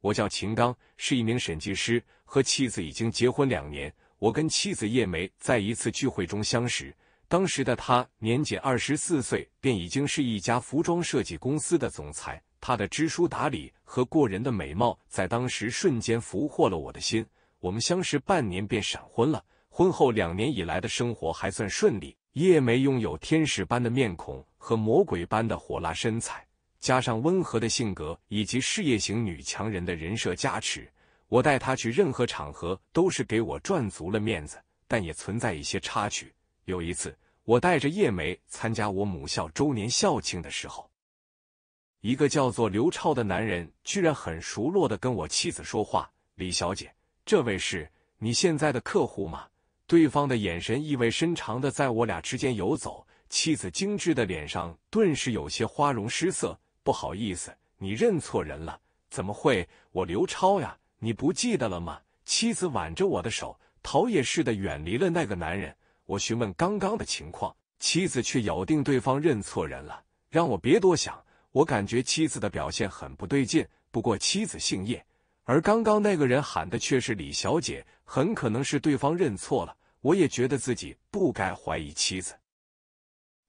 我叫秦刚，是一名审计师，和妻子已经结婚两年。我跟妻子叶梅在一次聚会中相识，当时的她年仅二十四岁，便已经是一家服装设计公司的总裁。她的知书达理和过人的美貌，在当时瞬间俘获了我的心。我们相识半年便闪婚了，婚后两年以来的生活还算顺利。叶梅拥有天使般的面孔和魔鬼般的火辣身材。加上温和的性格以及事业型女强人的人设加持，我带她去任何场合都是给我赚足了面子。但也存在一些插曲。有一次，我带着叶梅参加我母校周年校庆的时候，一个叫做刘超的男人居然很熟络的跟我妻子说话：“李小姐，这位是你现在的客户吗？”对方的眼神意味深长的在我俩之间游走，妻子精致的脸上顿时有些花容失色。不好意思，你认错人了。怎么会？我刘超呀，你不记得了吗？妻子挽着我的手，逃也似的远离了那个男人。我询问刚刚的情况，妻子却咬定对方认错人了，让我别多想。我感觉妻子的表现很不对劲，不过妻子姓叶，而刚刚那个人喊的却是李小姐，很可能是对方认错了。我也觉得自己不该怀疑妻子。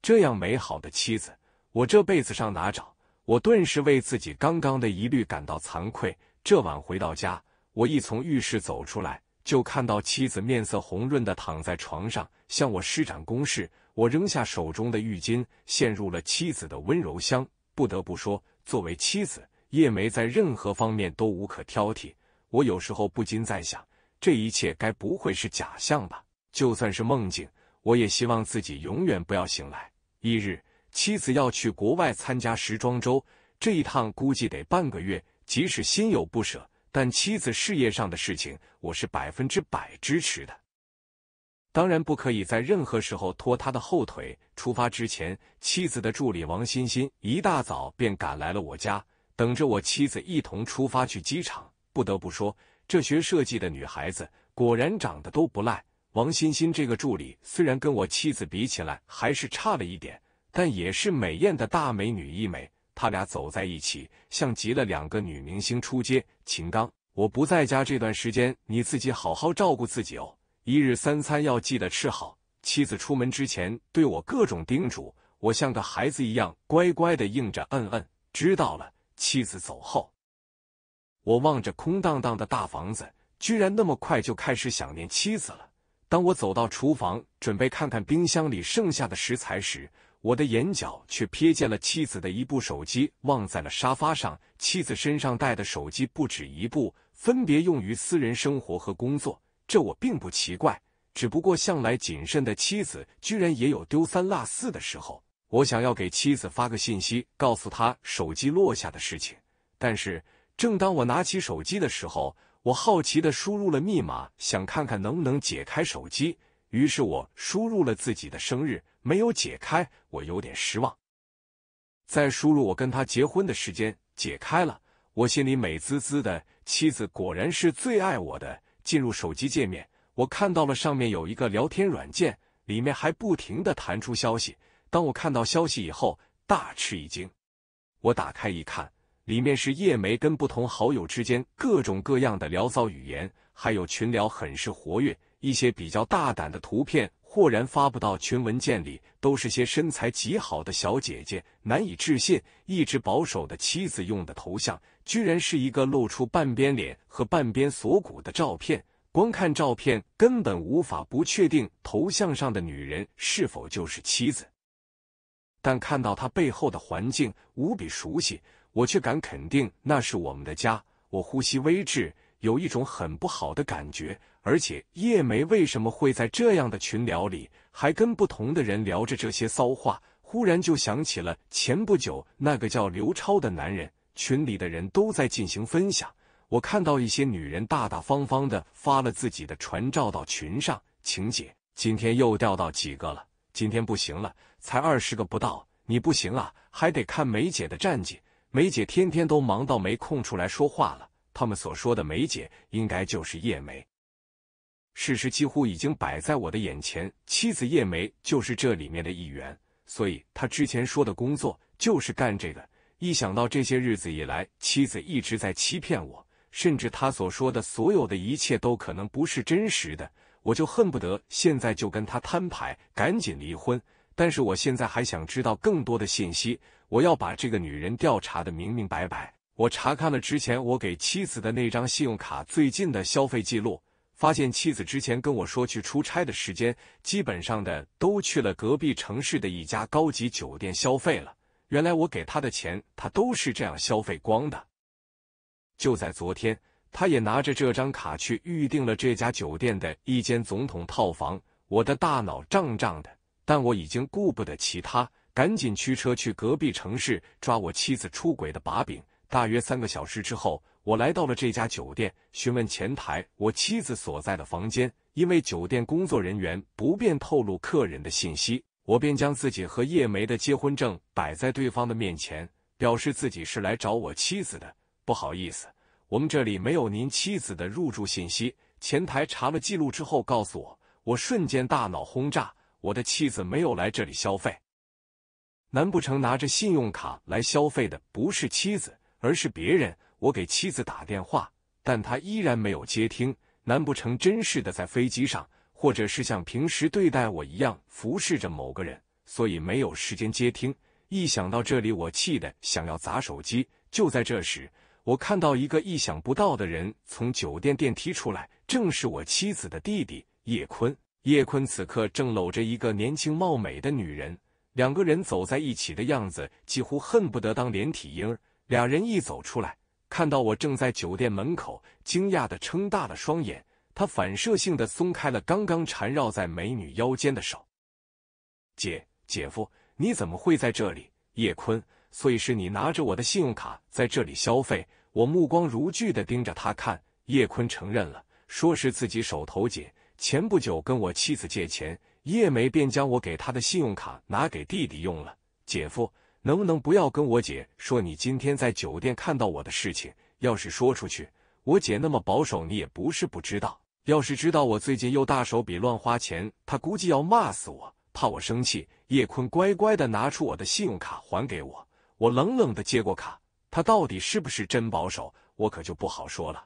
这样美好的妻子，我这辈子上哪找？我顿时为自己刚刚的疑虑感到惭愧。这晚回到家，我一从浴室走出来，就看到妻子面色红润的躺在床上，向我施展攻势。我扔下手中的浴巾，陷入了妻子的温柔乡。不得不说，作为妻子，叶梅在任何方面都无可挑剔。我有时候不禁在想，这一切该不会是假象吧？就算是梦境，我也希望自己永远不要醒来。翌日。妻子要去国外参加时装周，这一趟估计得半个月。即使心有不舍，但妻子事业上的事情，我是百分之百支持的。当然，不可以在任何时候拖他的后腿。出发之前，妻子的助理王欣欣一大早便赶来了我家，等着我妻子一同出发去机场。不得不说，这学设计的女孩子果然长得都不赖。王欣欣这个助理虽然跟我妻子比起来还是差了一点。但也是美艳的大美女一枚，他俩走在一起，像极了两个女明星出街。秦刚，我不在家这段时间，你自己好好照顾自己哦，一日三餐要记得吃好。妻子出门之前对我各种叮嘱，我像个孩子一样乖乖的应着，嗯嗯，知道了。妻子走后，我望着空荡荡的大房子，居然那么快就开始想念妻子了。当我走到厨房，准备看看冰箱里剩下的食材时，我的眼角却瞥见了妻子的一部手机忘在了沙发上。妻子身上带的手机不止一部，分别用于私人生活和工作，这我并不奇怪。只不过向来谨慎的妻子居然也有丢三落四的时候。我想要给妻子发个信息，告诉她手机落下的事情。但是，正当我拿起手机的时候，我好奇的输入了密码，想看看能不能解开手机。于是，我输入了自己的生日。没有解开，我有点失望。再输入我跟他结婚的时间，解开了，我心里美滋滋的。妻子果然是最爱我的。进入手机界面，我看到了上面有一个聊天软件，里面还不停的弹出消息。当我看到消息以后，大吃一惊。我打开一看，里面是叶梅跟不同好友之间各种各样的聊骚语言，还有群聊很是活跃，一些比较大胆的图片。豁然发布到群文件里，都是些身材极好的小姐姐。难以置信，一直保守的妻子用的头像，居然是一个露出半边脸和半边锁骨的照片。光看照片，根本无法不确定头像上的女人是否就是妻子。但看到她背后的环境，无比熟悉，我却敢肯定那是我们的家。我呼吸微滞。有一种很不好的感觉，而且叶梅为什么会在这样的群聊里，还跟不同的人聊着这些骚话？忽然就想起了前不久那个叫刘超的男人。群里的人都在进行分享，我看到一些女人大大方方的发了自己的传照到群上。晴姐，今天又钓到几个了？今天不行了，才二十个不到，你不行啊，还得看梅姐的战绩。梅姐天天都忙到没空出来说话了。他们所说的梅姐应该就是叶梅，事实几乎已经摆在我的眼前，妻子叶梅就是这里面的一员，所以她之前说的工作就是干这个。一想到这些日子以来妻子一直在欺骗我，甚至她所说的所有的一切都可能不是真实的，我就恨不得现在就跟她摊牌，赶紧离婚。但是我现在还想知道更多的信息，我要把这个女人调查的明明白白。我查看了之前我给妻子的那张信用卡最近的消费记录，发现妻子之前跟我说去出差的时间，基本上的都去了隔壁城市的一家高级酒店消费了。原来我给他的钱，他都是这样消费光的。就在昨天，他也拿着这张卡去预定了这家酒店的一间总统套房。我的大脑胀胀的，但我已经顾不得其他，赶紧驱车去隔壁城市抓我妻子出轨的把柄。大约三个小时之后，我来到了这家酒店，询问前台我妻子所在的房间。因为酒店工作人员不便透露客人的信息，我便将自己和叶梅的结婚证摆在对方的面前，表示自己是来找我妻子的。不好意思，我们这里没有您妻子的入住信息。前台查了记录之后告诉我，我瞬间大脑轰炸：我的妻子没有来这里消费，难不成拿着信用卡来消费的不是妻子？而是别人，我给妻子打电话，但她依然没有接听。难不成真是的在飞机上，或者是像平时对待我一样服侍着某个人，所以没有时间接听？一想到这里，我气得想要砸手机。就在这时，我看到一个意想不到的人从酒店电梯出来，正是我妻子的弟弟叶坤。叶坤此刻正搂着一个年轻貌美的女人，两个人走在一起的样子，几乎恨不得当连体婴儿。俩人一走出来，看到我正在酒店门口，惊讶的睁大了双眼。他反射性的松开了刚刚缠绕在美女腰间的手。姐姐夫，你怎么会在这里？叶坤，所以是你拿着我的信用卡在这里消费？我目光如炬的盯着他看。叶坤承认了，说是自己手头紧，前不久跟我妻子借钱，叶梅便将我给她的信用卡拿给弟弟用了。姐夫。能不能不要跟我姐说你今天在酒店看到我的事情？要是说出去，我姐那么保守，你也不是不知道。要是知道我最近又大手笔乱花钱，她估计要骂死我，怕我生气。叶坤乖乖的拿出我的信用卡还给我，我冷冷的接过卡。他到底是不是真保守，我可就不好说了。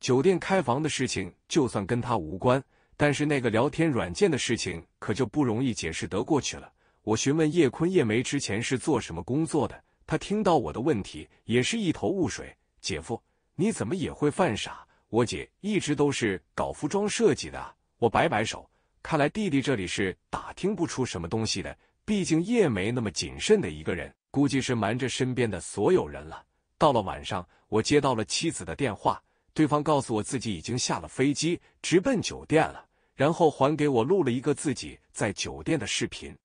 酒店开房的事情就算跟他无关，但是那个聊天软件的事情可就不容易解释得过去了。我询问叶坤、叶梅之前是做什么工作的，他听到我的问题也是一头雾水。姐夫，你怎么也会犯傻？我姐一直都是搞服装设计的。我摆摆手，看来弟弟这里是打听不出什么东西的。毕竟叶梅那么谨慎的一个人，估计是瞒着身边的所有人了。到了晚上，我接到了妻子的电话，对方告诉我自己已经下了飞机，直奔酒店了，然后还给我录了一个自己在酒店的视频。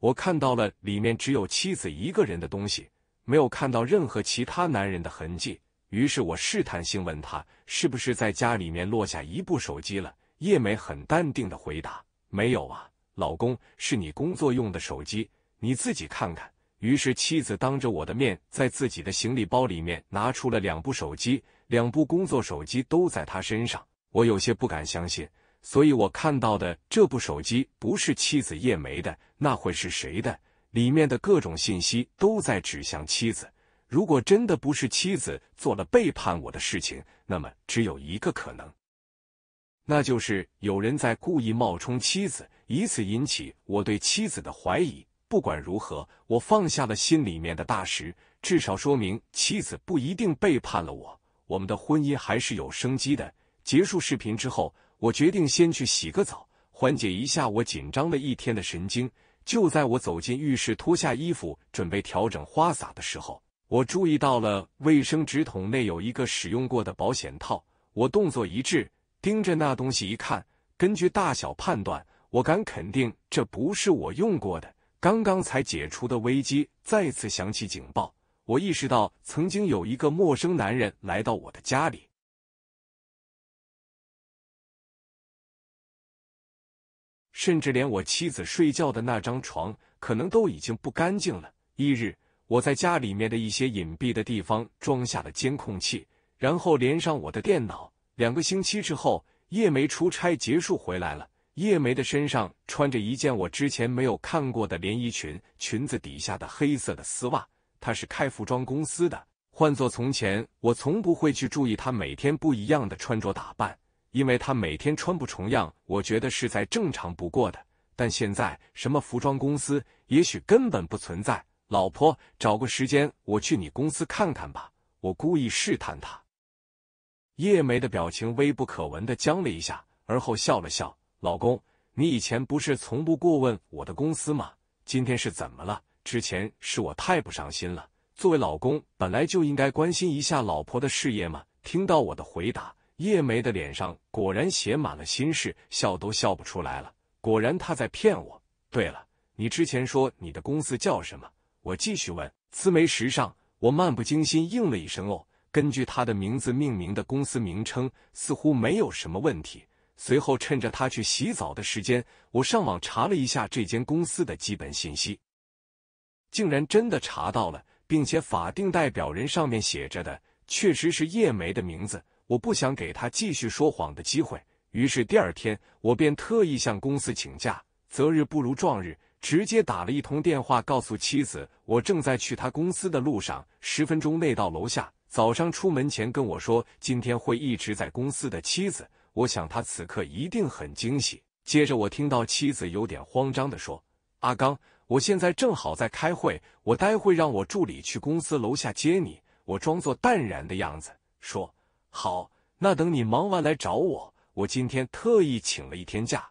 我看到了里面只有妻子一个人的东西，没有看到任何其他男人的痕迹。于是我试探性问他，是不是在家里面落下一部手机了？叶美很淡定的回答：“没有啊，老公，是你工作用的手机，你自己看看。”于是妻子当着我的面，在自己的行李包里面拿出了两部手机，两部工作手机都在他身上。我有些不敢相信。所以我看到的这部手机不是妻子叶梅的，那会是谁的？里面的各种信息都在指向妻子。如果真的不是妻子做了背叛我的事情，那么只有一个可能，那就是有人在故意冒充妻子，以此引起我对妻子的怀疑。不管如何，我放下了心里面的大石，至少说明妻子不一定背叛了我，我们的婚姻还是有生机的。结束视频之后。我决定先去洗个澡，缓解一下我紧张了一天的神经。就在我走进浴室、脱下衣服、准备调整花洒的时候，我注意到了卫生纸筒内有一个使用过的保险套。我动作一致，盯着那东西一看，根据大小判断，我敢肯定这不是我用过的。刚刚才解除的危机再次响起警报，我意识到曾经有一个陌生男人来到我的家里。甚至连我妻子睡觉的那张床，可能都已经不干净了。一日，我在家里面的一些隐蔽的地方装下了监控器，然后连上我的电脑。两个星期之后，叶梅出差结束回来了。叶梅的身上穿着一件我之前没有看过的连衣裙，裙子底下的黑色的丝袜。她是开服装公司的。换做从前，我从不会去注意她每天不一样的穿着打扮。因为他每天穿不重样，我觉得是再正常不过的。但现在什么服装公司也许根本不存在。老婆，找个时间我去你公司看看吧。我故意试探他。叶梅的表情微不可闻的僵了一下，而后笑了笑。老公，你以前不是从不过问我的公司吗？今天是怎么了？之前是我太不上心了。作为老公，本来就应该关心一下老婆的事业嘛。听到我的回答。叶梅的脸上果然写满了心事，笑都笑不出来了。果然，他在骗我。对了，你之前说你的公司叫什么？我继续问。慈梅时尚。我漫不经心应了一声：“哦。”根据他的名字命名的公司名称似乎没有什么问题。随后，趁着他去洗澡的时间，我上网查了一下这间公司的基本信息，竟然真的查到了，并且法定代表人上面写着的确实是叶梅的名字。我不想给他继续说谎的机会，于是第二天我便特意向公司请假，择日不如撞日，直接打了一通电话告诉妻子，我正在去他公司的路上，十分钟内到楼下。早上出门前跟我说今天会一直在公司的妻子，我想他此刻一定很惊喜。接着我听到妻子有点慌张的说：“阿刚，我现在正好在开会，我待会让我助理去公司楼下接你。”我装作淡然的样子说。好，那等你忙完来找我。我今天特意请了一天假，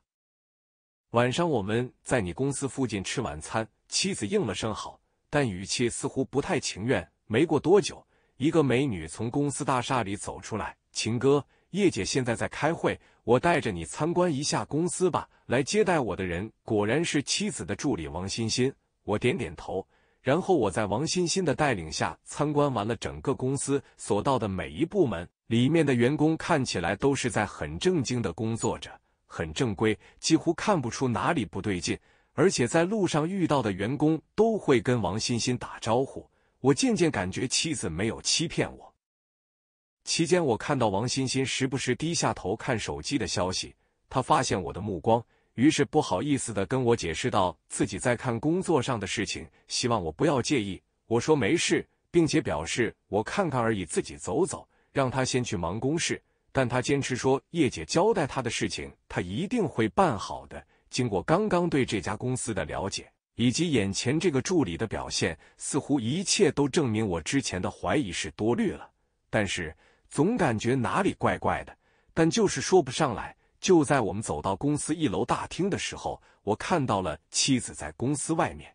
晚上我们在你公司附近吃晚餐。妻子应了声好，但语气似乎不太情愿。没过多久，一个美女从公司大厦里走出来。秦哥，叶姐现在在开会，我带着你参观一下公司吧。来接待我的人果然是妻子的助理王欣欣。我点点头。然后我在王欣欣的带领下参观完了整个公司所到的每一部门，里面的员工看起来都是在很正经的工作着，很正规，几乎看不出哪里不对劲。而且在路上遇到的员工都会跟王欣欣打招呼。我渐渐感觉妻子没有欺骗我。期间我看到王欣欣时不时低下头看手机的消息，她发现我的目光。于是不好意思的跟我解释到，自己在看工作上的事情，希望我不要介意。我说没事，并且表示我看看而已，自己走走，让他先去忙公事。但他坚持说叶姐交代他的事情，他一定会办好的。经过刚刚对这家公司的了解，以及眼前这个助理的表现，似乎一切都证明我之前的怀疑是多虑了。但是总感觉哪里怪怪的，但就是说不上来。就在我们走到公司一楼大厅的时候，我看到了妻子在公司外面，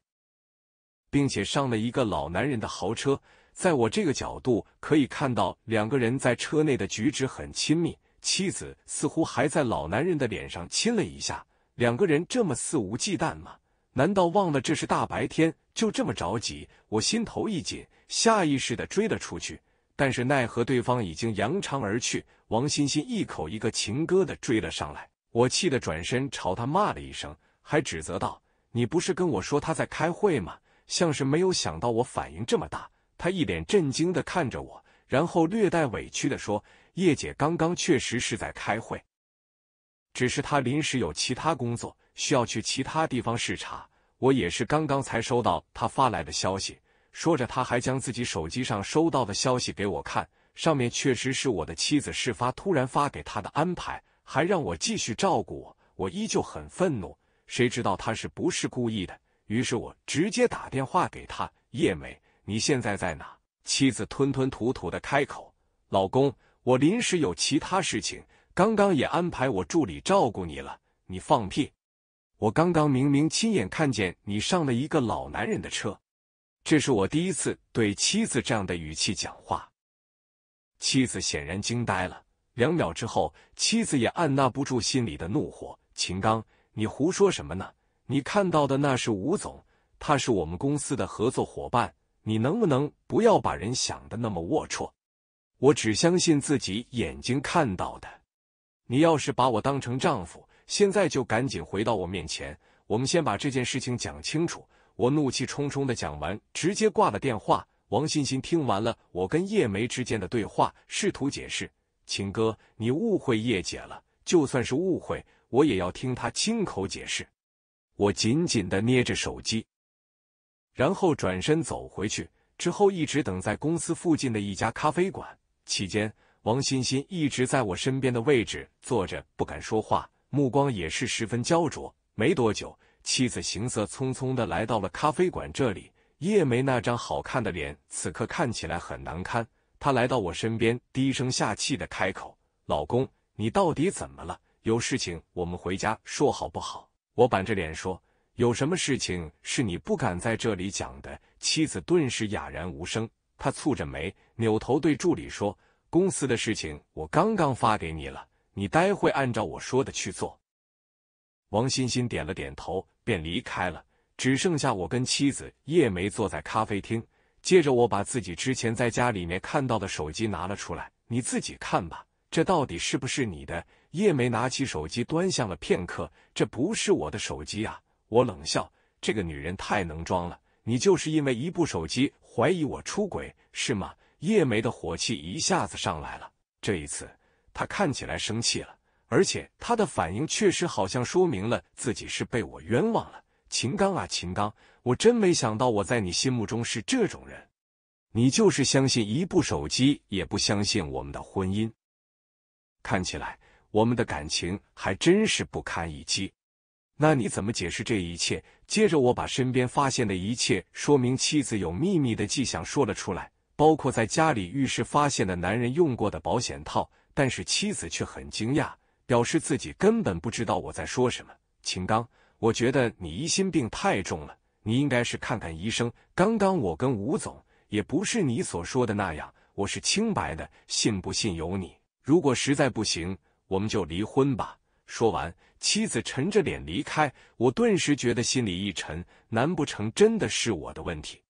并且上了一个老男人的豪车。在我这个角度可以看到，两个人在车内的举止很亲密，妻子似乎还在老男人的脸上亲了一下。两个人这么肆无忌惮吗？难道忘了这是大白天？就这么着急，我心头一紧，下意识的追了出去。但是奈何对方已经扬长而去，王欣欣一口一个情哥的追了上来，我气得转身朝他骂了一声，还指责道：“你不是跟我说他在开会吗？”像是没有想到我反应这么大，他一脸震惊的看着我，然后略带委屈的说：“叶姐刚刚确实是在开会，只是他临时有其他工作，需要去其他地方视察，我也是刚刚才收到他发来的消息。”说着，他还将自己手机上收到的消息给我看，上面确实是我的妻子事发突然发给他的安排，还让我继续照顾我。我依旧很愤怒，谁知道他是不是故意的？于是我直接打电话给他：“叶梅，你现在在哪？”妻子吞吞吐吐的开口：“老公，我临时有其他事情，刚刚也安排我助理照顾你了。”你放屁！我刚刚明明亲眼看见你上了一个老男人的车。这是我第一次对妻子这样的语气讲话，妻子显然惊呆了。两秒之后，妻子也按捺不住心里的怒火：“秦刚，你胡说什么呢？你看到的那是吴总，他是我们公司的合作伙伴，你能不能不要把人想的那么龌龊？我只相信自己眼睛看到的。你要是把我当成丈夫，现在就赶紧回到我面前，我们先把这件事情讲清楚。”我怒气冲冲的讲完，直接挂了电话。王欣欣听完了我跟叶梅之间的对话，试图解释：“秦哥，你误会叶姐了，就算是误会，我也要听她亲口解释。”我紧紧的捏着手机，然后转身走回去，之后一直等在公司附近的一家咖啡馆。期间，王欣欣一直在我身边的位置坐着，不敢说话，目光也是十分焦灼。没多久。妻子行色匆匆地来到了咖啡馆这里，叶梅那张好看的脸此刻看起来很难堪。她来到我身边，低声下气地开口：“老公，你到底怎么了？有事情我们回家说好不好？”我板着脸说：“有什么事情是你不敢在这里讲的？”妻子顿时哑然无声。她蹙着眉，扭头对助理说：“公司的事情我刚刚发给你了，你待会按照我说的去做。”王欣欣点了点头。便离开了，只剩下我跟妻子叶梅坐在咖啡厅。接着，我把自己之前在家里面看到的手机拿了出来，你自己看吧，这到底是不是你的？叶梅拿起手机端详了片刻，这不是我的手机啊！我冷笑，这个女人太能装了，你就是因为一部手机怀疑我出轨是吗？叶梅的火气一下子上来了，这一次她看起来生气了。而且他的反应确实好像说明了自己是被我冤枉了。秦刚啊，秦刚，我真没想到我在你心目中是这种人。你就是相信一部手机，也不相信我们的婚姻。看起来我们的感情还真是不堪一击。那你怎么解释这一切？接着我把身边发现的一切，说明妻子有秘密的迹象说了出来，包括在家里浴室发现的男人用过的保险套，但是妻子却很惊讶。表示自己根本不知道我在说什么。秦刚，我觉得你疑心病太重了，你应该是看看医生。刚刚我跟吴总也不是你所说的那样，我是清白的，信不信由你。如果实在不行，我们就离婚吧。说完，妻子沉着脸离开。我顿时觉得心里一沉，难不成真的是我的问题？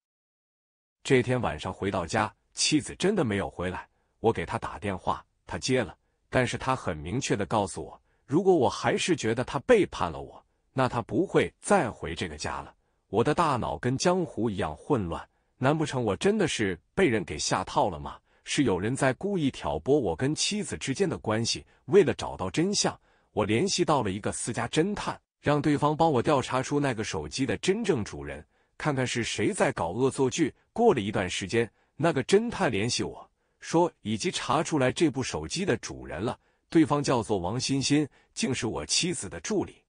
这天晚上回到家，妻子真的没有回来。我给他打电话，他接了。但是他很明确的告诉我，如果我还是觉得他背叛了我，那他不会再回这个家了。我的大脑跟江湖一样混乱，难不成我真的是被人给下套了吗？是有人在故意挑拨我跟妻子之间的关系？为了找到真相，我联系到了一个私家侦探，让对方帮我调查出那个手机的真正主人，看看是谁在搞恶作剧。过了一段时间，那个侦探联系我。说以及查出来这部手机的主人了，对方叫做王欣欣，竟是我妻子的助理。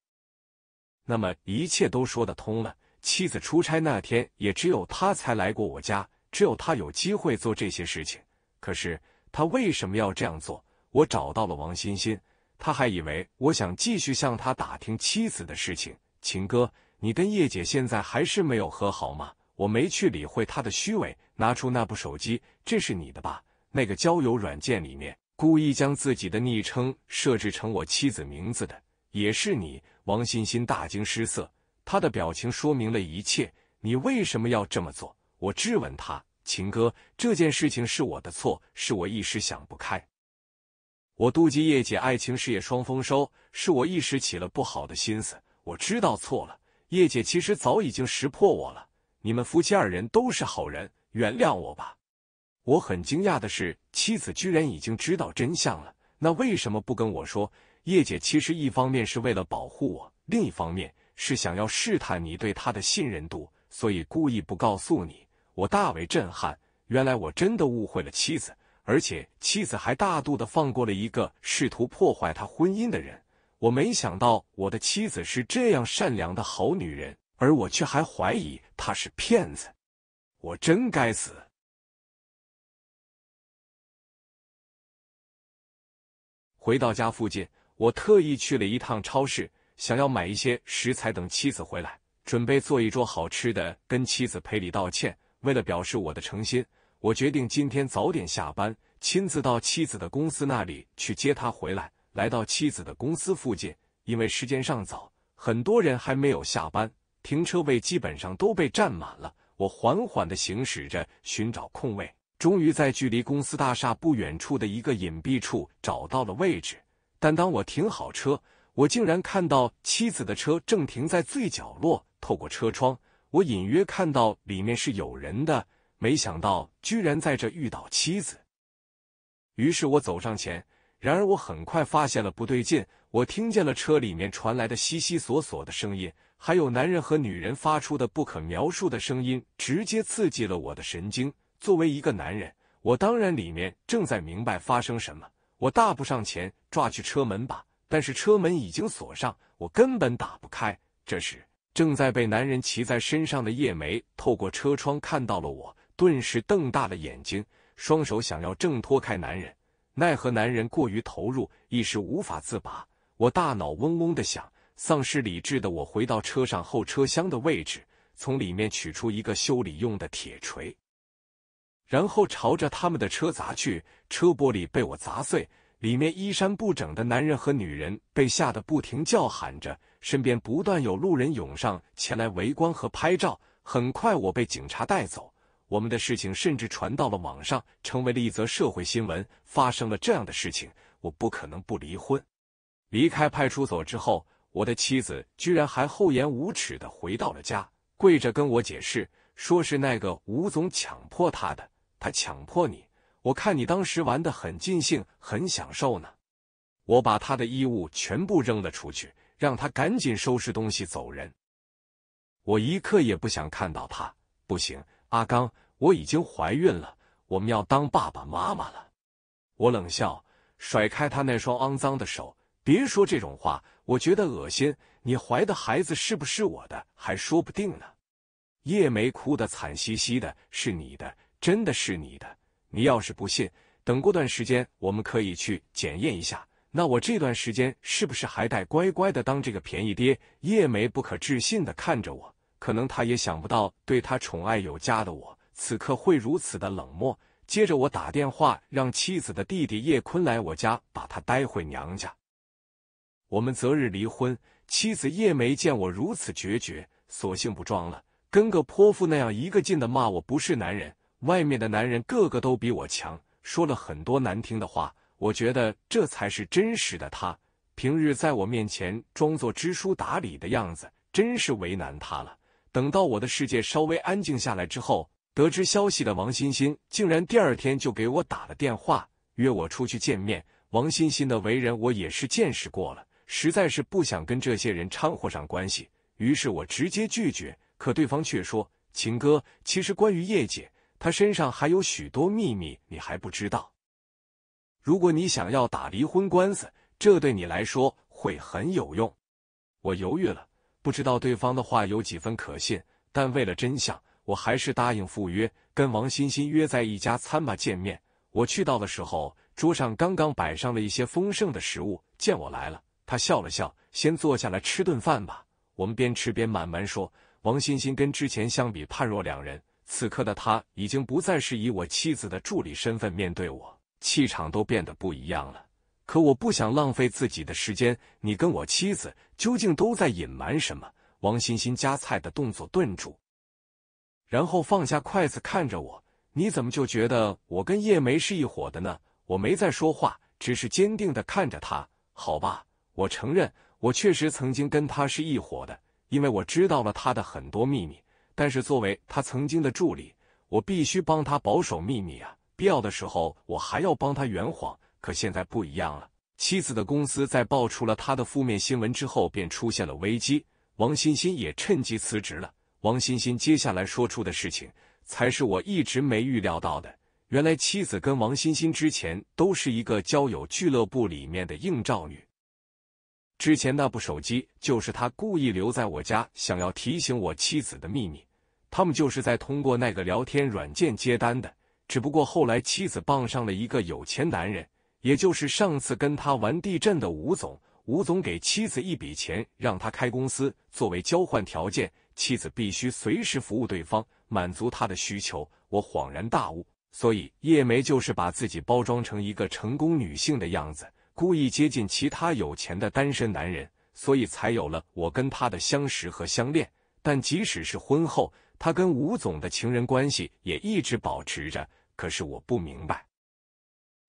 那么一切都说得通了。妻子出差那天，也只有他才来过我家，只有他有机会做这些事情。可是他为什么要这样做？我找到了王欣欣，他还以为我想继续向他打听妻子的事情。秦哥，你跟叶姐现在还是没有和好吗？我没去理会他的虚伪，拿出那部手机，这是你的吧？那个交友软件里面故意将自己的昵称设置成我妻子名字的，也是你，王欣欣大惊失色，他的表情说明了一切。你为什么要这么做？我质问他，秦哥，这件事情是我的错，是我一时想不开。我妒忌叶姐爱情事业双丰收，是我一时起了不好的心思。我知道错了，叶姐其实早已经识破我了。你们夫妻二人都是好人，原谅我吧。我很惊讶的是，妻子居然已经知道真相了，那为什么不跟我说？叶姐其实一方面是为了保护我，另一方面是想要试探你对她的信任度，所以故意不告诉你。我大为震撼，原来我真的误会了妻子，而且妻子还大度的放过了一个试图破坏她婚姻的人。我没想到我的妻子是这样善良的好女人，而我却还怀疑她是骗子，我真该死。回到家附近，我特意去了一趟超市，想要买一些食材，等妻子回来，准备做一桌好吃的，跟妻子赔礼道歉。为了表示我的诚心，我决定今天早点下班，亲自到妻子的公司那里去接她回来。来到妻子的公司附近，因为时间尚早，很多人还没有下班，停车位基本上都被占满了。我缓缓地行驶着，寻找空位。终于在距离公司大厦不远处的一个隐蔽处找到了位置，但当我停好车，我竟然看到妻子的车正停在最角落。透过车窗，我隐约看到里面是有人的。没想到，居然在这遇到妻子。于是我走上前，然而我很快发现了不对劲。我听见了车里面传来的悉悉索索的声音，还有男人和女人发出的不可描述的声音，直接刺激了我的神经。作为一个男人，我当然里面正在明白发生什么。我大步上前抓去车门把，但是车门已经锁上，我根本打不开。这时，正在被男人骑在身上的叶梅透过车窗看到了我，顿时瞪大了眼睛，双手想要挣脱开男人，奈何男人过于投入，一时无法自拔。我大脑嗡嗡的响，丧失理智的我回到车上后车厢的位置，从里面取出一个修理用的铁锤。然后朝着他们的车砸去，车玻璃被我砸碎，里面衣衫不整的男人和女人被吓得不停叫喊着，身边不断有路人涌上前来围观和拍照。很快，我被警察带走。我们的事情甚至传到了网上，成为了一则社会新闻。发生了这样的事情，我不可能不离婚。离开派出所之后，我的妻子居然还厚颜无耻的回到了家，跪着跟我解释，说是那个吴总强迫她的。他强迫你，我看你当时玩的很尽兴，很享受呢。我把他的衣物全部扔了出去，让他赶紧收拾东西走人。我一刻也不想看到他。不行，阿刚，我已经怀孕了，我们要当爸爸妈妈了。我冷笑，甩开他那双肮脏的手，别说这种话，我觉得恶心。你怀的孩子是不是我的，还说不定呢。叶梅哭得惨兮兮的，是你的。真的是你的，你要是不信，等过段时间我们可以去检验一下。那我这段时间是不是还得乖乖的当这个便宜爹？叶梅不可置信的看着我，可能他也想不到，对他宠爱有加的我，此刻会如此的冷漠。接着，我打电话让妻子的弟弟叶坤来我家，把他带回娘家。我们择日离婚。妻子叶梅见我如此决绝，索性不装了，跟个泼妇那样，一个劲的骂我不是男人。外面的男人个个都比我强，说了很多难听的话。我觉得这才是真实的他。平日在我面前装作知书达理的样子，真是为难他了。等到我的世界稍微安静下来之后，得知消息的王欣欣竟然第二天就给我打了电话，约我出去见面。王欣欣的为人我也是见识过了，实在是不想跟这些人掺和上关系，于是我直接拒绝。可对方却说：“秦哥，其实关于叶姐……”他身上还有许多秘密，你还不知道。如果你想要打离婚官司，这对你来说会很有用。我犹豫了，不知道对方的话有几分可信，但为了真相，我还是答应赴约，跟王欣欣约在一家餐吧见面。我去到的时候，桌上刚刚摆上了一些丰盛的食物。见我来了，他笑了笑，先坐下来吃顿饭吧。我们边吃边慢慢说。王欣欣跟之前相比，判若两人。此刻的他已经不再是以我妻子的助理身份面对我，气场都变得不一样了。可我不想浪费自己的时间，你跟我妻子究竟都在隐瞒什么？王欣欣夹菜的动作顿住，然后放下筷子看着我：“你怎么就觉得我跟叶梅是一伙的呢？”我没再说话，只是坚定的看着他。好吧，我承认，我确实曾经跟他是一伙的，因为我知道了他的很多秘密。但是作为他曾经的助理，我必须帮他保守秘密啊！必要的时候，我还要帮他圆谎。可现在不一样了，妻子的公司在爆出了他的负面新闻之后，便出现了危机。王欣欣也趁机辞职了。王欣欣接下来说出的事情，才是我一直没预料到的。原来妻子跟王欣欣之前都是一个交友俱乐部里面的应召女。之前那部手机就是他故意留在我家，想要提醒我妻子的秘密。他们就是在通过那个聊天软件接单的，只不过后来妻子傍上了一个有钱男人，也就是上次跟他玩地震的吴总。吴总给妻子一笔钱，让他开公司，作为交换条件，妻子必须随时服务对方，满足他的需求。我恍然大悟，所以叶梅就是把自己包装成一个成功女性的样子。故意接近其他有钱的单身男人，所以才有了我跟他的相识和相恋。但即使是婚后，他跟吴总的情人关系也一直保持着。可是我不明白，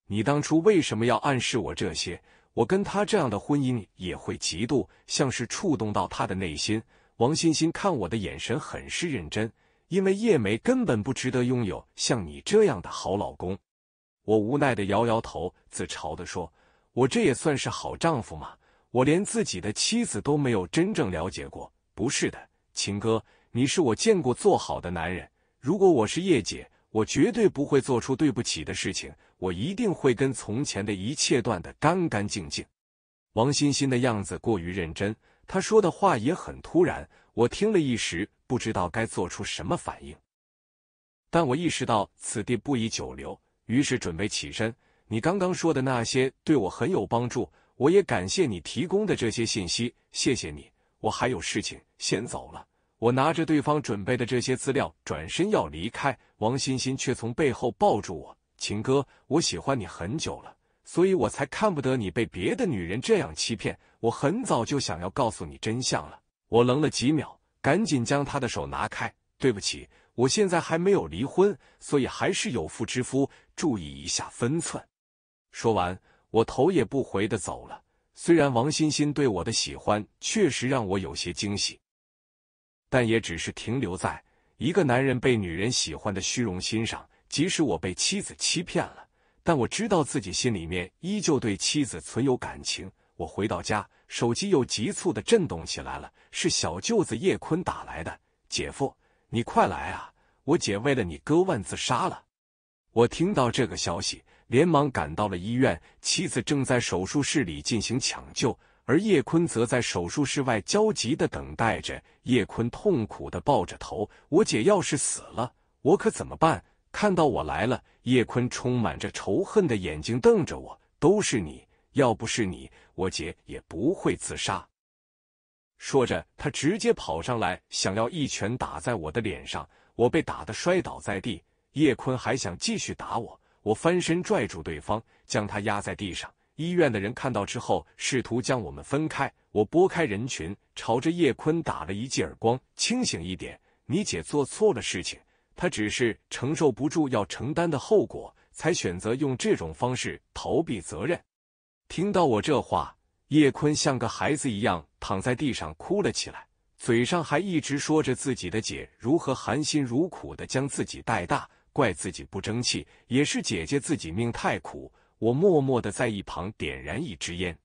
你当初为什么要暗示我这些？我跟他这样的婚姻也会嫉妒，像是触动到他的内心。王欣欣看我的眼神很是认真，因为叶梅根本不值得拥有像你这样的好老公。我无奈的摇摇头，自嘲的说。我这也算是好丈夫吗？我连自己的妻子都没有真正了解过。不是的，秦哥，你是我见过做好的男人。如果我是叶姐，我绝对不会做出对不起的事情。我一定会跟从前的一切断得干干净净。王欣欣的样子过于认真，他说的话也很突然，我听了一时不知道该做出什么反应。但我意识到此地不宜久留，于是准备起身。你刚刚说的那些对我很有帮助，我也感谢你提供的这些信息。谢谢你，我还有事情，先走了。我拿着对方准备的这些资料，转身要离开，王欣欣却从背后抱住我：“秦哥，我喜欢你很久了，所以我才看不得你被别的女人这样欺骗。我很早就想要告诉你真相了。”我愣了几秒，赶紧将他的手拿开。对不起，我现在还没有离婚，所以还是有妇之夫，注意一下分寸。说完，我头也不回的走了。虽然王欣欣对我的喜欢确实让我有些惊喜，但也只是停留在一个男人被女人喜欢的虚荣心上。即使我被妻子欺骗了，但我知道自己心里面依旧对妻子存有感情。我回到家，手机又急促的震动起来了，是小舅子叶坤打来的：“姐夫，你快来啊！我姐为了你割腕自杀了。”我听到这个消息。连忙赶到了医院，妻子正在手术室里进行抢救，而叶坤则在手术室外焦急的等待着。叶坤痛苦的抱着头：“我姐要是死了，我可怎么办？”看到我来了，叶坤充满着仇恨的眼睛瞪着我：“都是你，要不是你，我姐也不会自杀。”说着，他直接跑上来，想要一拳打在我的脸上。我被打的摔倒在地，叶坤还想继续打我。我翻身拽住对方，将他压在地上。医院的人看到之后，试图将我们分开。我拨开人群，朝着叶坤打了一记耳光：“清醒一点，你姐做错了事情，她只是承受不住要承担的后果，才选择用这种方式逃避责任。”听到我这话，叶坤像个孩子一样躺在地上哭了起来，嘴上还一直说着自己的姐如何含辛茹苦的将自己带大。怪自己不争气，也是姐姐自己命太苦。我默默的在一旁点燃一支烟，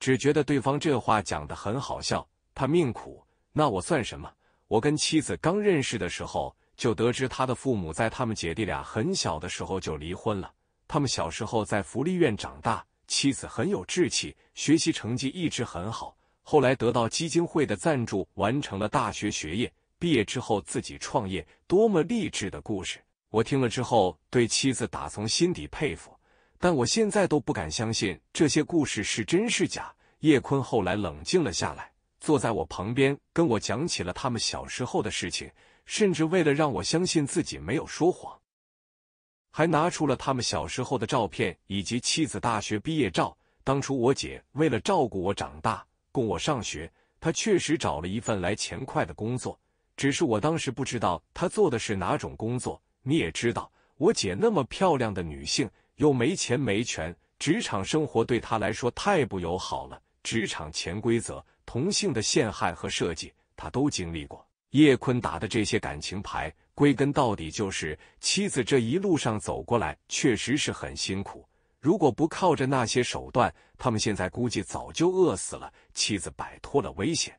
只觉得对方这话讲的很好笑。他命苦，那我算什么？我跟妻子刚认识的时候，就得知他的父母在他们姐弟俩很小的时候就离婚了，他们小时候在福利院长大。妻子很有志气，学习成绩一直很好，后来得到基金会的赞助，完成了大学学业。毕业之后自己创业，多么励志的故事！我听了之后对妻子打从心底佩服，但我现在都不敢相信这些故事是真是假。叶坤后来冷静了下来，坐在我旁边跟我讲起了他们小时候的事情，甚至为了让我相信自己没有说谎，还拿出了他们小时候的照片以及妻子大学毕业照。当初我姐为了照顾我长大，供我上学，她确实找了一份来钱快的工作。只是我当时不知道他做的是哪种工作。你也知道，我姐那么漂亮的女性，又没钱没权，职场生活对她来说太不友好了。职场潜规则、同性的陷害和设计，她都经历过。叶坤打的这些感情牌，归根到底就是妻子这一路上走过来确实是很辛苦。如果不靠着那些手段，他们现在估计早就饿死了。妻子摆脱了危险。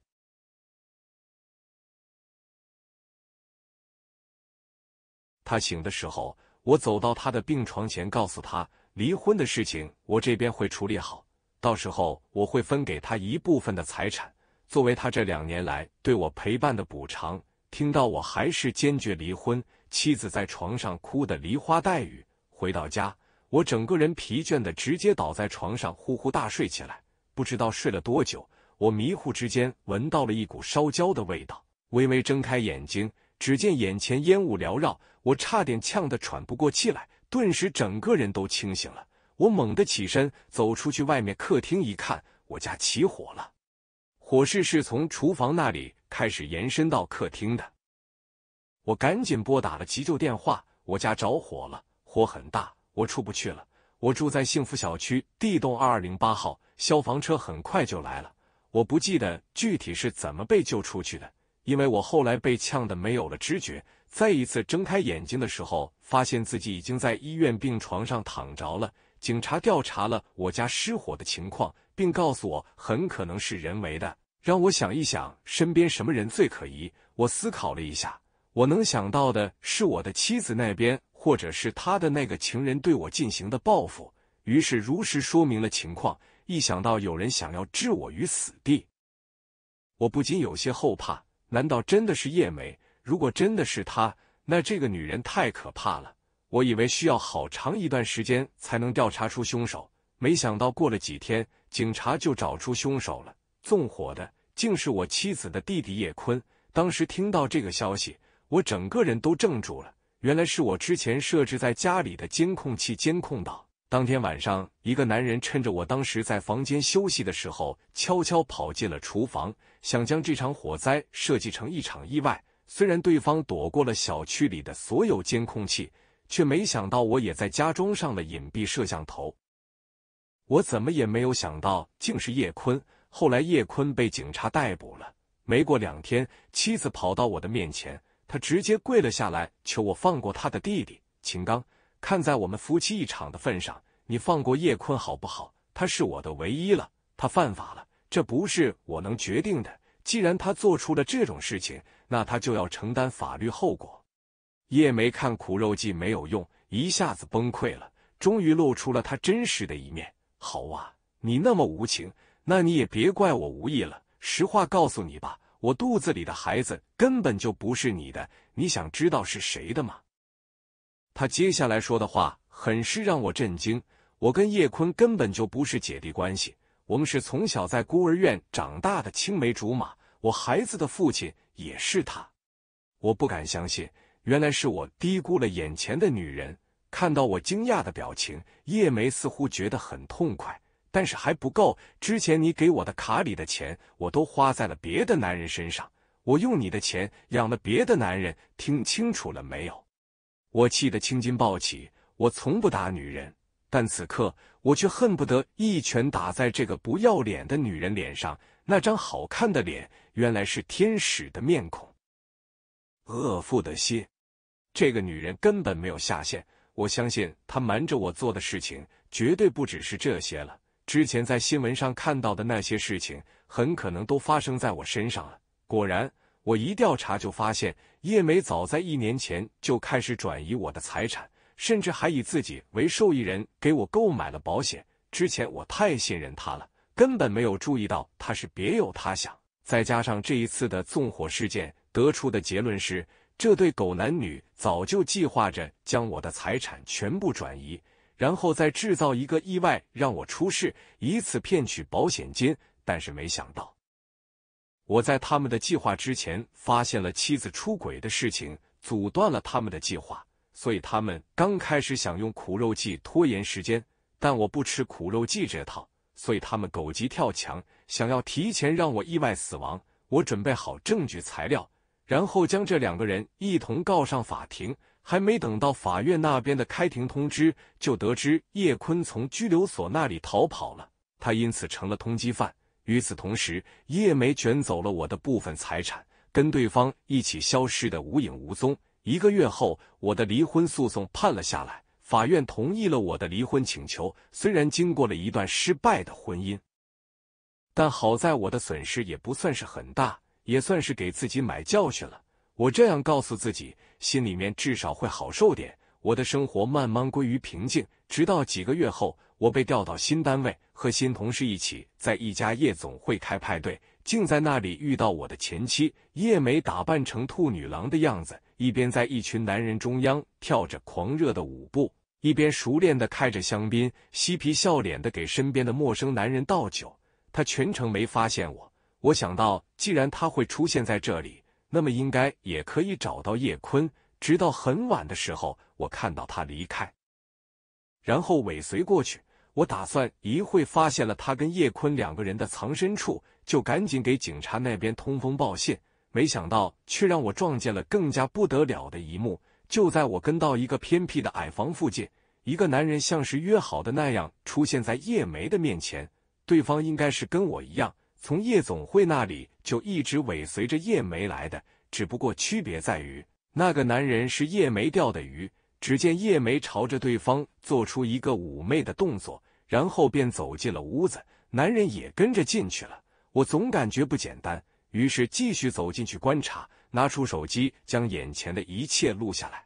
他醒的时候，我走到他的病床前，告诉他离婚的事情，我这边会处理好，到时候我会分给他一部分的财产，作为他这两年来对我陪伴的补偿。听到我还是坚决离婚，妻子在床上哭得梨花带雨。回到家，我整个人疲倦的直接倒在床上呼呼大睡起来。不知道睡了多久，我迷糊之间闻到了一股烧焦的味道，微微睁开眼睛，只见眼前烟雾缭绕。我差点呛得喘不过气来，顿时整个人都清醒了。我猛地起身走出去，外面客厅一看，我家起火了，火势是从厨房那里开始延伸到客厅的。我赶紧拨打了急救电话，我家着火了，火很大，我出不去了。我住在幸福小区 D 栋二二零八号，消防车很快就来了。我不记得具体是怎么被救出去的，因为我后来被呛得没有了知觉。再一次睁开眼睛的时候，发现自己已经在医院病床上躺着了。警察调查了我家失火的情况，并告诉我很可能是人为的，让我想一想身边什么人最可疑。我思考了一下，我能想到的是我的妻子那边，或者是他的那个情人对我进行的报复。于是如实说明了情况。一想到有人想要置我于死地，我不禁有些后怕。难道真的是叶梅？如果真的是他，那这个女人太可怕了。我以为需要好长一段时间才能调查出凶手，没想到过了几天，警察就找出凶手了。纵火的竟是我妻子的弟弟叶坤。当时听到这个消息，我整个人都怔住了。原来是我之前设置在家里的监控器监控到，当天晚上一个男人趁着我当时在房间休息的时候，悄悄跑进了厨房，想将这场火灾设计成一场意外。虽然对方躲过了小区里的所有监控器，却没想到我也在家装上了隐蔽摄像头。我怎么也没有想到，竟是叶坤。后来叶坤被警察逮捕了。没过两天，妻子跑到我的面前，他直接跪了下来，求我放过他的弟弟秦刚。看在我们夫妻一场的份上，你放过叶坤好不好？他是我的唯一了，他犯法了，这不是我能决定的。既然他做出了这种事情，那他就要承担法律后果。叶梅看苦肉计没有用，一下子崩溃了，终于露出了他真实的一面。好啊，你那么无情，那你也别怪我无意了。实话告诉你吧，我肚子里的孩子根本就不是你的。你想知道是谁的吗？他接下来说的话很是让我震惊。我跟叶坤根本就不是姐弟关系。我们是从小在孤儿院长大的青梅竹马，我孩子的父亲也是他。我不敢相信，原来是我低估了眼前的女人。看到我惊讶的表情，叶梅似乎觉得很痛快，但是还不够。之前你给我的卡里的钱，我都花在了别的男人身上，我用你的钱养了别的男人。听清楚了没有？我气得青筋暴起，我从不打女人。但此刻，我却恨不得一拳打在这个不要脸的女人脸上。那张好看的脸，原来是天使的面孔。恶妇的心，这个女人根本没有下限。我相信她瞒着我做的事情，绝对不只是这些了。之前在新闻上看到的那些事情，很可能都发生在我身上了。果然，我一调查就发现，叶梅早在一年前就开始转移我的财产。甚至还以自己为受益人给我购买了保险。之前我太信任他了，根本没有注意到他是别有他想。再加上这一次的纵火事件，得出的结论是，这对狗男女早就计划着将我的财产全部转移，然后再制造一个意外让我出事，以此骗取保险金。但是没想到，我在他们的计划之前发现了妻子出轨的事情，阻断了他们的计划。所以他们刚开始想用苦肉计拖延时间，但我不吃苦肉计这套，所以他们狗急跳墙，想要提前让我意外死亡。我准备好证据材料，然后将这两个人一同告上法庭。还没等到法院那边的开庭通知，就得知叶坤从拘留所那里逃跑了，他因此成了通缉犯。与此同时，叶梅卷走了我的部分财产，跟对方一起消失的无影无踪。一个月后，我的离婚诉讼判了下来，法院同意了我的离婚请求。虽然经过了一段失败的婚姻，但好在我的损失也不算是很大，也算是给自己买教训了。我这样告诉自己，心里面至少会好受点。我的生活慢慢归于平静，直到几个月后，我被调到新单位，和新同事一起在一家夜总会开派对，竟在那里遇到我的前妻叶梅，打扮成兔女郎的样子。一边在一群男人中央跳着狂热的舞步，一边熟练的开着香槟，嬉皮笑脸的给身边的陌生男人倒酒。他全程没发现我。我想到，既然他会出现在这里，那么应该也可以找到叶坤。直到很晚的时候，我看到他离开，然后尾随过去。我打算一会发现了他跟叶坤两个人的藏身处，就赶紧给警察那边通风报信。没想到，却让我撞见了更加不得了的一幕。就在我跟到一个偏僻的矮房附近，一个男人像是约好的那样出现在叶梅的面前。对方应该是跟我一样，从夜总会那里就一直尾随着叶梅来的，只不过区别在于，那个男人是叶梅钓的鱼。只见叶梅朝着对方做出一个妩媚的动作，然后便走进了屋子，男人也跟着进去了。我总感觉不简单。于是继续走进去观察，拿出手机将眼前的一切录下来，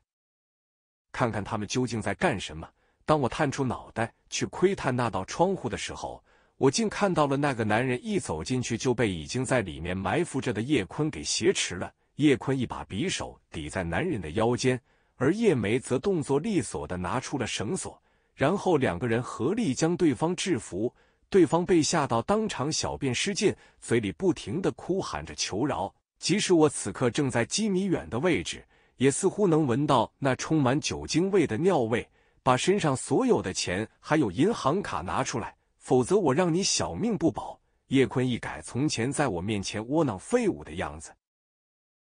看看他们究竟在干什么。当我探出脑袋去窥探那道窗户的时候，我竟看到了那个男人一走进去就被已经在里面埋伏着的叶坤给挟持了。叶坤一把匕首抵在男人的腰间，而叶梅则动作利索的拿出了绳索，然后两个人合力将对方制服。对方被吓到，当场小便失禁，嘴里不停的哭喊着求饶。即使我此刻正在几米远的位置，也似乎能闻到那充满酒精味的尿味。把身上所有的钱还有银行卡拿出来，否则我让你小命不保！叶坤一改从前在我面前窝囊废物的样子，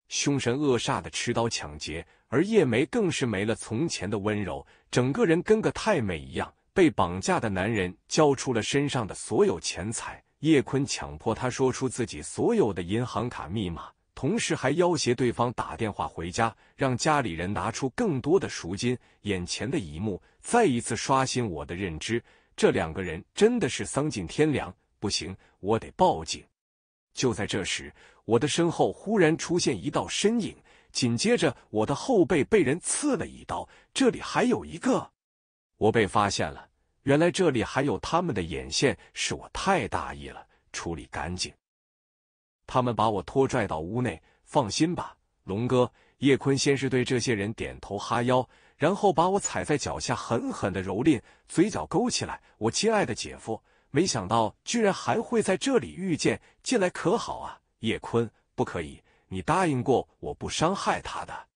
凶神恶煞的持刀抢劫，而叶梅更是没了从前的温柔，整个人跟个太妹一样。被绑架的男人交出了身上的所有钱财，叶坤强迫他说出自己所有的银行卡密码，同时还要挟对方打电话回家，让家里人拿出更多的赎金。眼前的一幕再一次刷新我的认知，这两个人真的是丧尽天良！不行，我得报警。就在这时，我的身后忽然出现一道身影，紧接着我的后背被人刺了一刀，这里还有一个。我被发现了，原来这里还有他们的眼线，是我太大意了。处理干净，他们把我拖拽到屋内。放心吧，龙哥。叶坤先是对这些人点头哈腰，然后把我踩在脚下，狠狠的蹂躏，嘴角勾起来。我亲爱的姐夫，没想到居然还会在这里遇见，进来可好啊？叶坤，不可以，你答应过我不伤害他的。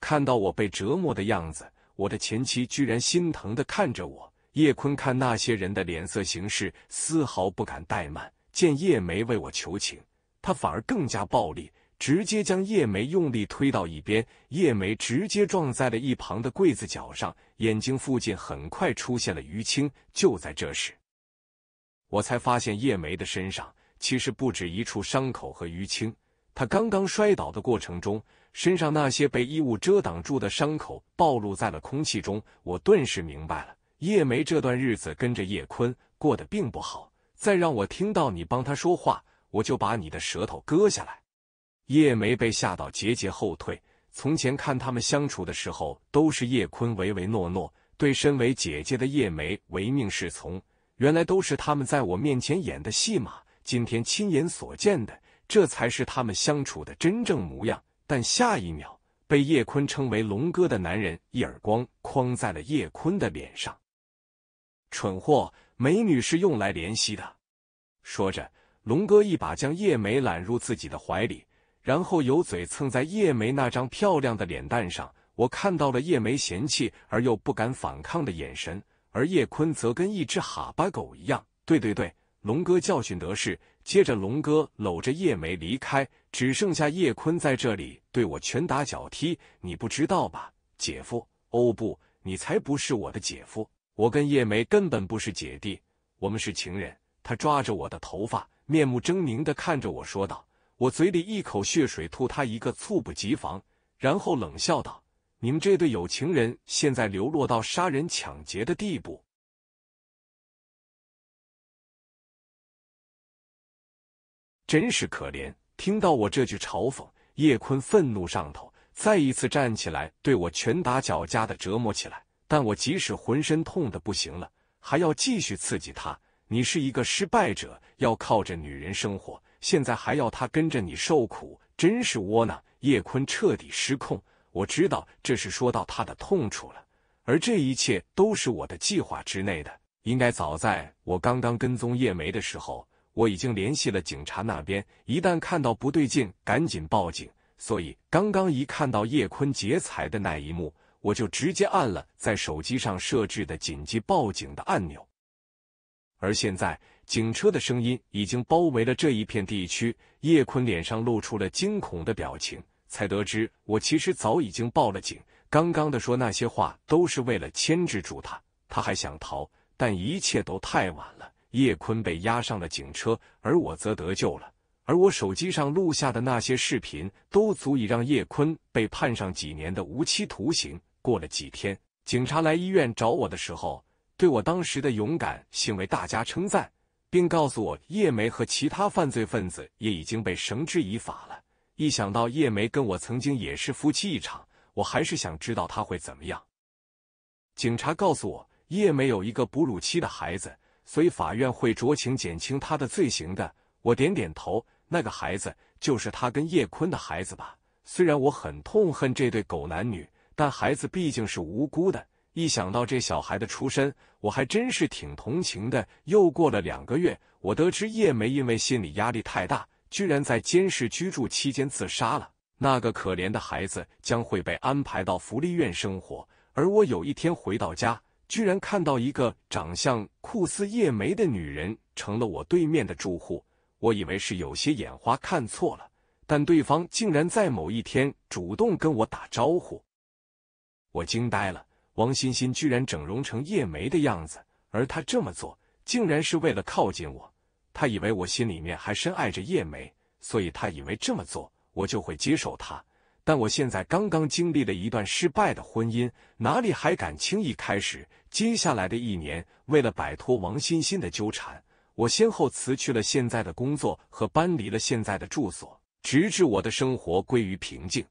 看到我被折磨的样子。我的前妻居然心疼的看着我，叶坤看那些人的脸色行事，丝毫不敢怠慢。见叶梅为我求情，他反而更加暴力，直接将叶梅用力推到一边，叶梅直接撞在了一旁的柜子角上，眼睛附近很快出现了淤青。就在这时，我才发现叶梅的身上其实不止一处伤口和淤青，他刚刚摔倒的过程中。身上那些被衣物遮挡住的伤口暴露在了空气中，我顿时明白了。叶梅这段日子跟着叶坤过得并不好，再让我听到你帮他说话，我就把你的舌头割下来。叶梅被吓到，节节后退。从前看他们相处的时候，都是叶坤唯唯诺诺，对身为姐姐的叶梅唯命是从。原来都是他们在我面前演的戏码，今天亲眼所见的，这才是他们相处的真正模样。但下一秒，被叶坤称为龙哥的男人一耳光框在了叶坤的脸上。蠢货，美女是用来怜惜的。说着，龙哥一把将叶梅揽入自己的怀里，然后有嘴蹭在叶梅那张漂亮的脸蛋上。我看到了叶梅嫌弃而又不敢反抗的眼神，而叶坤则跟一只哈巴狗一样。对对对。龙哥教训得势，接着龙哥搂着叶梅离开，只剩下叶坤在这里对我拳打脚踢。你不知道吧，姐夫？哦不，你才不是我的姐夫，我跟叶梅根本不是姐弟，我们是情人。他抓着我的头发，面目狰狞的看着我说道：“我嘴里一口血水吐他一个猝不及防，然后冷笑道：你们这对有情人，现在流落到杀人抢劫的地步。”真是可怜！听到我这句嘲讽，叶坤愤怒上头，再一次站起来对我拳打脚架的折磨起来。但我即使浑身痛的不行了，还要继续刺激他。你是一个失败者，要靠着女人生活，现在还要他跟着你受苦，真是窝囊！叶坤彻底失控。我知道这是说到他的痛处了，而这一切都是我的计划之内的。应该早在我刚刚跟踪叶梅的时候。我已经联系了警察那边，一旦看到不对劲，赶紧报警。所以刚刚一看到叶坤劫财的那一幕，我就直接按了在手机上设置的紧急报警的按钮。而现在，警车的声音已经包围了这一片地区。叶坤脸上露出了惊恐的表情，才得知我其实早已经报了警。刚刚的说那些话都是为了牵制住他，他还想逃，但一切都太晚了。叶坤被押上了警车，而我则得救了。而我手机上录下的那些视频，都足以让叶坤被判上几年的无期徒刑。过了几天，警察来医院找我的时候，对我当时的勇敢行为大家称赞，并告诉我叶梅和其他犯罪分子也已经被绳之以法了。一想到叶梅跟我曾经也是夫妻一场，我还是想知道她会怎么样。警察告诉我，叶梅有一个哺乳期的孩子。所以法院会酌情减轻他的罪行的。我点点头，那个孩子就是他跟叶坤的孩子吧？虽然我很痛恨这对狗男女，但孩子毕竟是无辜的。一想到这小孩的出身，我还真是挺同情的。又过了两个月，我得知叶梅因为心理压力太大，居然在监视居住期间自杀了。那个可怜的孩子将会被安排到福利院生活，而我有一天回到家。居然看到一个长相酷似叶梅的女人成了我对面的住户，我以为是有些眼花看错了，但对方竟然在某一天主动跟我打招呼，我惊呆了。王欣欣居然整容成叶梅的样子，而她这么做，竟然是为了靠近我。她以为我心里面还深爱着叶梅，所以她以为这么做我就会接受她。但我现在刚刚经历了一段失败的婚姻，哪里还敢轻易开始？接下来的一年，为了摆脱王欣欣的纠缠，我先后辞去了现在的工作和搬离了现在的住所，直至我的生活归于平静。